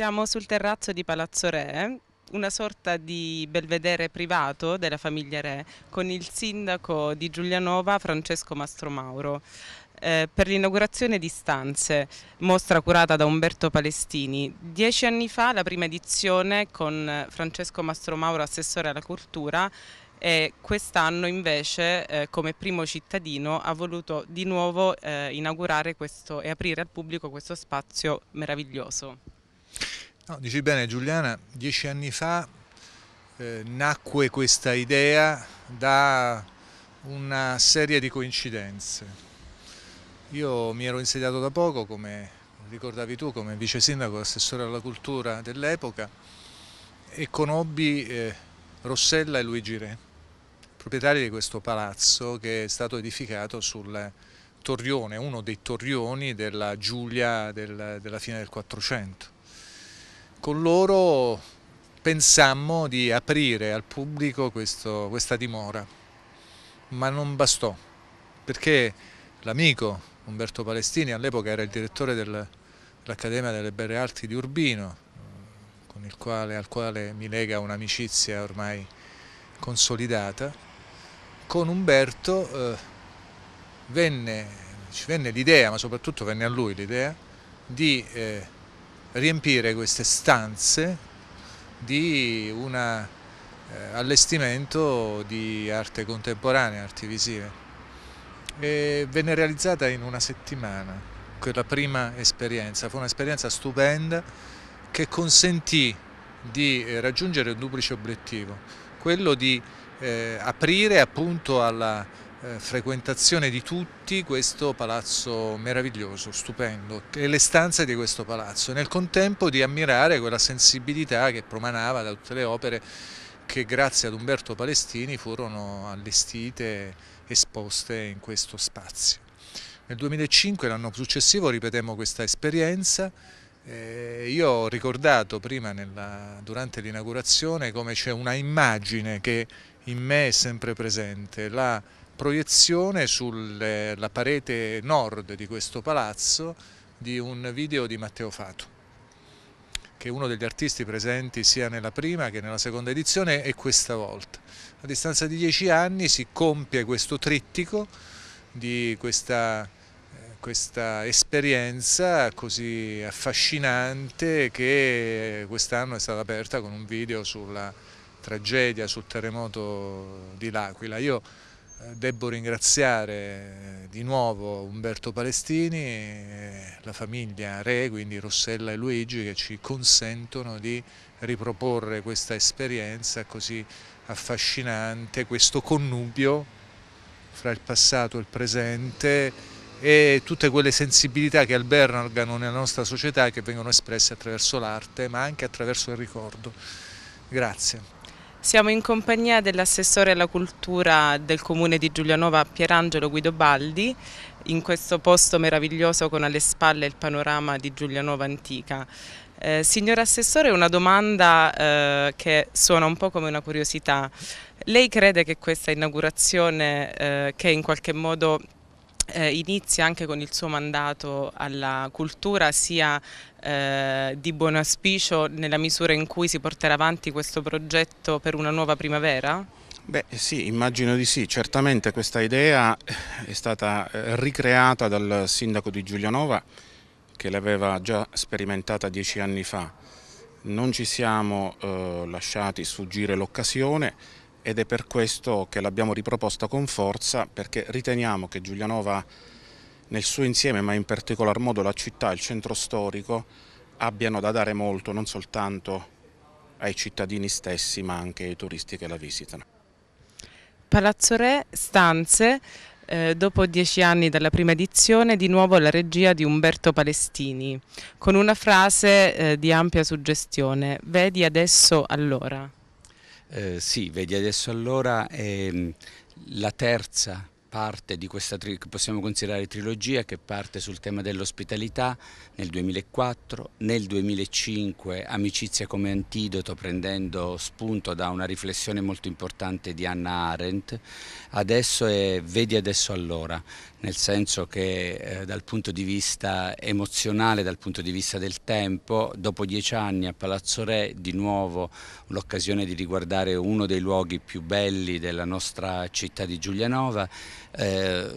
Siamo sul terrazzo di Palazzo Re, una sorta di belvedere privato della famiglia Re, con il sindaco di Giulianova Francesco Mastromauro. Eh, per l'inaugurazione di Stanze, mostra curata da Umberto Palestini. Dieci anni fa la prima edizione con Francesco Mastromauro, assessore alla cultura, e quest'anno invece eh, come primo cittadino ha voluto di nuovo eh, inaugurare questo, e aprire al pubblico questo spazio meraviglioso. No, dici bene Giuliana, dieci anni fa eh, nacque questa idea da una serie di coincidenze. Io mi ero insediato da poco, come ricordavi tu, come vice sindaco e assessore alla cultura dell'epoca e conobbi eh, Rossella e Luigi Re, proprietari di questo palazzo che è stato edificato sul torrione, uno dei torrioni della Giulia del, della fine del Quattrocento. Con loro pensammo di aprire al pubblico questo, questa dimora, ma non bastò, perché l'amico Umberto Palestini all'epoca era il direttore dell'Accademia delle Belle Arti di Urbino, quale, al quale mi lega un'amicizia ormai consolidata, con Umberto eh, venne, ci venne l'idea, ma soprattutto venne a lui l'idea, di eh, riempire queste stanze di un eh, allestimento di arte contemporanea, arti visive. E venne realizzata in una settimana quella prima esperienza, fu un'esperienza stupenda che consentì di eh, raggiungere un duplice obiettivo, quello di eh, aprire appunto alla eh, frequentazione di tutti questo palazzo meraviglioso, stupendo, e le stanze di questo palazzo, nel contempo di ammirare quella sensibilità che promanava da tutte le opere che grazie ad Umberto Palestini furono allestite, esposte in questo spazio. Nel 2005, l'anno successivo, ripetemmo questa esperienza eh, io ho ricordato prima nella, durante l'inaugurazione come c'è una immagine che in me è sempre presente, la proiezione sulla parete nord di questo palazzo di un video di Matteo Fato che è uno degli artisti presenti sia nella prima che nella seconda edizione e questa volta. A distanza di dieci anni si compie questo trittico di questa, eh, questa esperienza così affascinante che quest'anno è stata aperta con un video sulla tragedia, sul terremoto di L'Aquila. Io eh, debbo ringraziare eh, di nuovo Umberto Palestini, la famiglia Re, quindi Rossella e Luigi che ci consentono di riproporre questa esperienza così affascinante, questo connubio fra il passato e il presente e tutte quelle sensibilità che albergano nella nostra società e che vengono espresse attraverso l'arte ma anche attraverso il ricordo. Grazie. Siamo in compagnia dell'assessore alla cultura del comune di Giulianova Pierangelo Guidobaldi in questo posto meraviglioso con alle spalle il panorama di Giulianova antica. Eh, signor Assessore, una domanda eh, che suona un po' come una curiosità. Lei crede che questa inaugurazione eh, che in qualche modo eh, inizia anche con il suo mandato alla cultura sia eh, di buon auspicio nella misura in cui si porterà avanti questo progetto per una nuova primavera? Beh sì, immagino di sì, certamente questa idea eh, è stata eh, ricreata dal sindaco di Giulianova che l'aveva già sperimentata dieci anni fa. Non ci siamo eh, lasciati sfuggire l'occasione, ed è per questo che l'abbiamo riproposta con forza perché riteniamo che Giulianova nel suo insieme ma in particolar modo la città e il centro storico abbiano da dare molto non soltanto ai cittadini stessi ma anche ai turisti che la visitano. Palazzo Re, stanze, eh, dopo dieci anni dalla prima edizione, di nuovo la regia di Umberto Palestini, con una frase eh, di ampia suggestione, vedi adesso allora. Eh, sì, vedi adesso allora è ehm, la terza parte di questa che possiamo considerare trilogia che parte sul tema dell'ospitalità nel 2004, nel 2005 Amicizia come antidoto prendendo spunto da una riflessione molto importante di Anna Arendt, adesso è Vedi adesso allora, nel senso che eh, dal punto di vista emozionale, dal punto di vista del tempo, dopo dieci anni a Palazzo Re di nuovo l'occasione di riguardare uno dei luoghi più belli della nostra città di Giulianova é,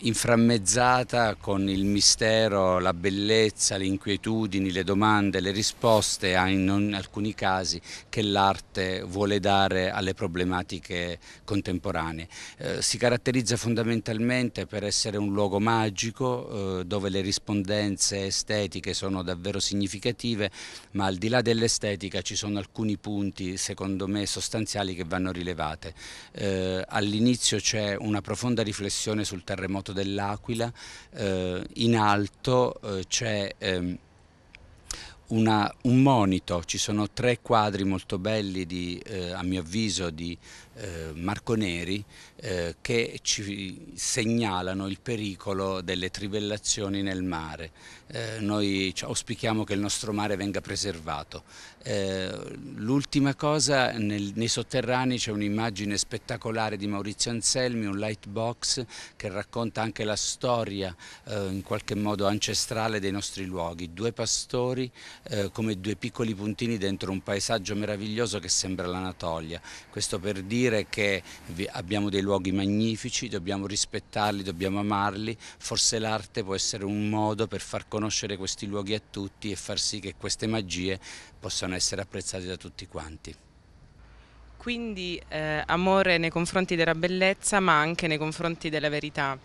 inframmezzata con il mistero, la bellezza, le inquietudini, le domande, le risposte in alcuni casi che l'arte vuole dare alle problematiche contemporanee. Eh, si caratterizza fondamentalmente per essere un luogo magico eh, dove le rispondenze estetiche sono davvero significative, ma al di là dell'estetica ci sono alcuni punti secondo me sostanziali che vanno rilevate. Eh, All'inizio c'è una profonda riflessione sul terremoto Porto dell'Aquila, eh, in alto eh, c'è ehm, una, un monito, ci sono tre quadri molto belli di, eh, a mio avviso di eh, Neri eh, che ci segnalano il pericolo delle trivellazioni nel mare. Eh, noi auspichiamo che il nostro mare venga preservato. Eh, l'ultima cosa, nel, nei sotterranei c'è un'immagine spettacolare di Maurizio Anselmi, un light box che racconta anche la storia eh, in qualche modo ancestrale dei nostri luoghi. Due pastori eh, come due piccoli puntini dentro un paesaggio meraviglioso che sembra l'Anatolia. Questo per dire dire che abbiamo dei luoghi magnifici, dobbiamo rispettarli, dobbiamo amarli, forse l'arte può essere un modo per far conoscere questi luoghi a tutti e far sì che queste magie possano essere apprezzate da tutti quanti. Quindi eh, amore nei confronti della bellezza ma anche nei confronti della verità.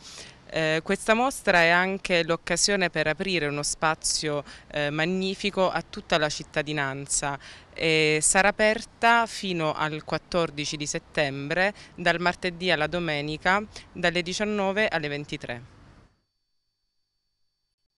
Eh, questa mostra è anche l'occasione per aprire uno spazio eh, magnifico a tutta la cittadinanza e sarà aperta fino al 14 di settembre, dal martedì alla domenica, dalle 19 alle 23.